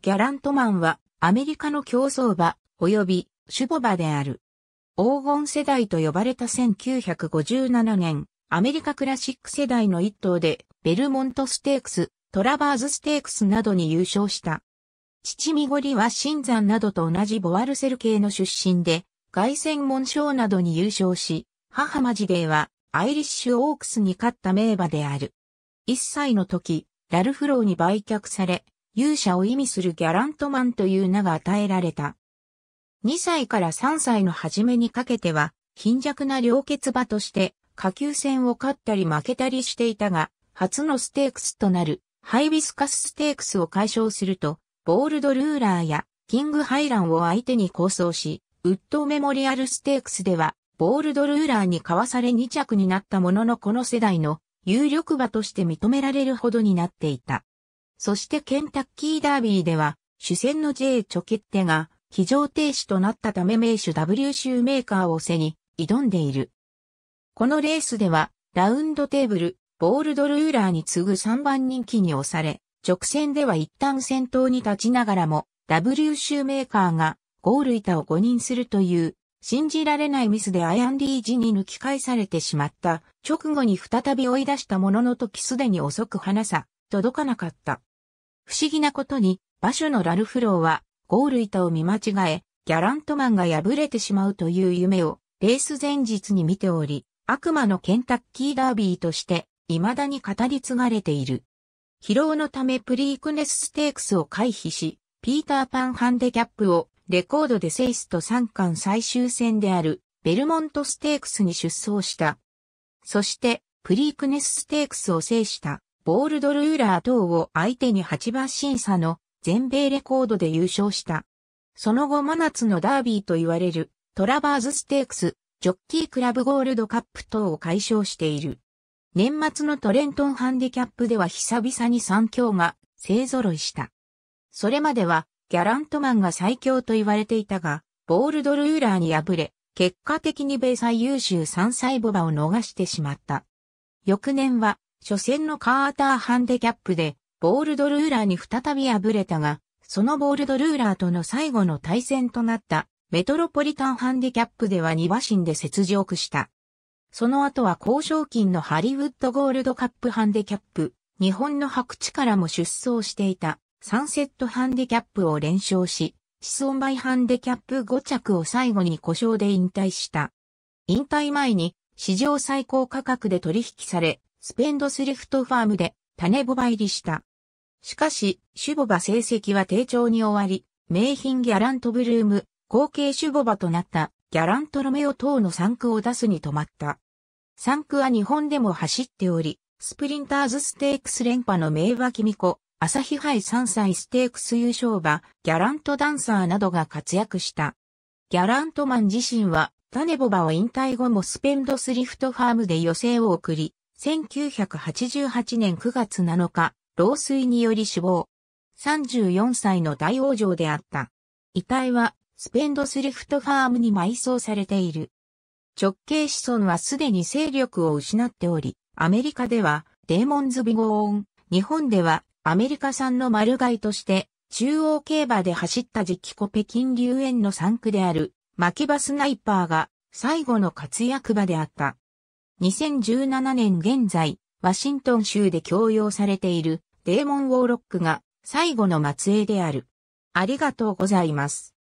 ギャラントマンはアメリカの競走馬及び守護馬である。黄金世代と呼ばれた1957年、アメリカクラシック世代の一頭でベルモントステークス、トラバーズステークスなどに優勝した。父みごりは新山などと同じボワルセル系の出身で、凱旋門賞などに優勝し、母マジデーはアイリッシュオークスに勝った名馬である。1歳の時、ラルフローに売却され、勇者を意味するギャラントマンという名が与えられた。2歳から3歳の初めにかけては、貧弱な両血馬として、下級戦を勝ったり負けたりしていたが、初のステークスとなる、ハイビスカスステークスを解消すると、ボールドルーラーや、キングハイランを相手に構想し、ウッドメモリアルステークスでは、ボールドルーラーにかわされ2着になったもののこの世代の有力馬として認められるほどになっていた。そしてケンタッキーダービーでは、主戦の J チョケッテが、非常停止となったため名手 W 州メーカーを背に、挑んでいる。このレースでは、ラウンドテーブル、ボールドルーラーに次ぐ3番人気に押され、直線では一旦先頭に立ちながらも、W 州メーカーが、ゴール板を誤認するという、信じられないミスでアイアンリージに抜き返されてしまった。直後に再び追い出したものの時すでに遅く離さ、届かなかった。不思議なことに、馬主のラルフローは、ゴール板を見間違え、ギャラントマンが破れてしまうという夢を、レース前日に見ており、悪魔のケンタッキーダービーとして、未だに語り継がれている。疲労のためプリークネスステークスを回避し、ピーターパンハンデキャップをレコードでセイスと三冠最終戦であるベルモントステークスに出走した。そして、プリークネスステークスを制したボールドルーラー等を相手に8番審査の全米レコードで優勝した。その後真夏のダービーと言われるトラバーズステークス、ジョッキークラブゴールドカップ等を解消している。年末のトレントンハンディキャップでは久々に3強が勢揃いした。それまではギャラントマンが最強と言われていたが、ボールドルーラーに敗れ、結果的に米最優秀3歳ボバを逃してしまった。翌年は初戦のカーターハンデキャップで、ボールドルーラーに再び敗れたが、そのボールドルーラーとの最後の対戦となったメトロポリタンハンディキャップでは2馬身で雪辱した。その後は交渉金のハリウッドゴールドカップハンディキャップ、日本の白地からも出走していたサンセットハンディキャップを連勝し、シンバイハンディキャップ5着を最後に故障で引退した。引退前に史上最高価格で取引され、スペンドスリフトファームで種ボバ入りした。しかし、シュボバ成績は低調に終わり、名品ギャラントブルーム、後継シュボバとなったギャラントロメオ等の3区を出すに止まった。3区は日本でも走っており、スプリンターズステークス連覇の名馬君子、朝日杯3歳ステークス優勝馬、ギャラントダンサーなどが活躍した。ギャラントマン自身は、タネボバを引退後もスペンドスリフトファームで予選を送り、1988年9月7日、老衰により死亡。34歳の大王女であった。遺体は、スペンドスリフトファームに埋葬されている。直系子孫はすでに勢力を失っており、アメリカでは、デーモンズ・ビゴーン、日本では、アメリカ産の丸貝として、中央競馬で走った時期湖北京流園の産区である、キ場スナイパーが、最後の活躍場であった。2017年現在、ワシントン州で供用されているデーモン・ウォーロックが最後の末裔である。ありがとうございます。